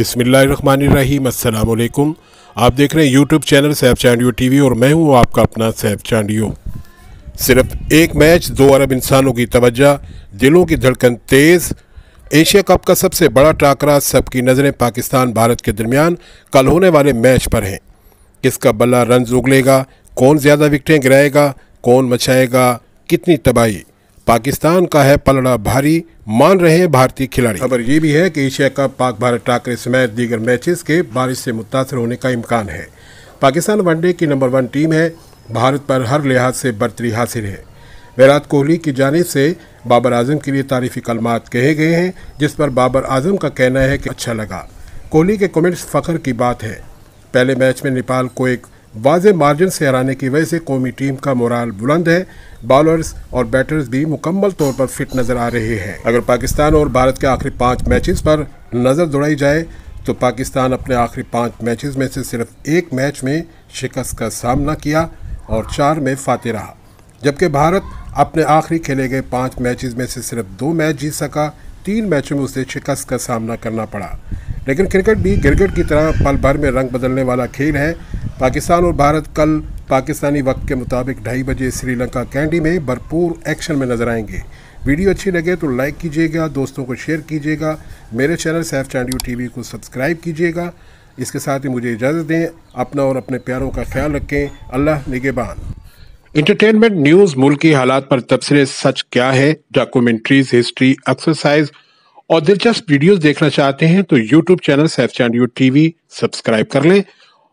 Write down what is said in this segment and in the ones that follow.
अस्सलाम अल्लाम आप देख रहे हैं YouTube channel Saif Chandio TV और मैं हूं आपका अपना सैफ चांडियो सिर्फ एक मैच दो अरब इंसानों की तवज्जा दिलों की धड़कन तेज़ एशिया कप का सबसे बड़ा टाकरा सबकी नज़रें पाकिस्तान भारत के दरमियान कल होने वाले मैच पर हैं किसका बल्ला रन उगलेगा कौन ज़्यादा विकटें गिराएगा कौन मचाएगा कितनी तबाही पाकिस्तान का है पलड़ा भारी मान रहे भारतीय खिलाड़ी खबर ये भी है कि एशिया कप पाक भारत टाकरे समेत दीगर मैचेस के बारिश से मुतासर होने का इम्कान है पाकिस्तान वनडे की नंबर वन टीम है भारत पर हर लिहाज से बर्तरी हासिल है विराट कोहली की जानब से बाबर आजम के लिए तारीफी कलमात कहे गए हैं जिस पर बाबर आजम का कहना है कि अच्छा लगा कोहली के कमेंट्स फ़ख्र की बात है पहले मैच में नेपाल को एक वाज मार्जिन से हराने की वजह से कौमी टीम का मोराल बुलंद है बॉलर्स और बैटर्स भी मुकम्मल तौर पर फिट नजर आ रहे हैं अगर पाकिस्तान और भारत के आखिरी पाँच मैचेस पर नज़र दौड़ाई जाए तो पाकिस्तान अपने आखिरी पाँच मैचेस में से सिर्फ एक मैच में शिकस्त का सामना किया और चार में फाते रहा जबकि भारत अपने आखिरी खेले गए पाँच मैचेस में से सिर्फ दो मैच जीत सका तीन मैचों में उसे शिकस्त का सामना करना पड़ा लेकिन क्रिकेट भी क्रिकेट की तरह पल भर में रंग बदलने वाला खेल है पाकिस्तान और भारत कल पाकिस्तानी वक्त के मुताबिक ढाई बजे श्रीलंका कैंडी में भरपूर एक्शन में नजर आएंगे वीडियो अच्छी लगे तो लाइक कीजिएगा दोस्तों को शेयर कीजिएगा मेरे चैनल सैफ चांडियो टीवी को सब्सक्राइब कीजिएगा इसके साथ ही मुझे इजाज़त दें अपना और अपने प्यारों का ख्याल रखें अल्लाह निगेबान इंटरटेनमेंट न्यूज़ मुल्क की हालात पर तबसरे सच क्या है डॉक्यूमेंट्रीज हिस्ट्री एक्सरसाइज और दिलचस्प वीडियोज देखना चाहते हैं तो YouTube channel Saif Chandio TV subscribe कर लें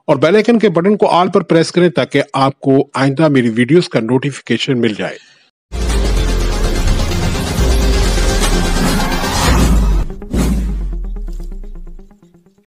और बेल आइकन के बटन को ऑल पर प्रेस करें ताकि आपको आइंदा मेरी वीडियोस का नोटिफिकेशन मिल जाए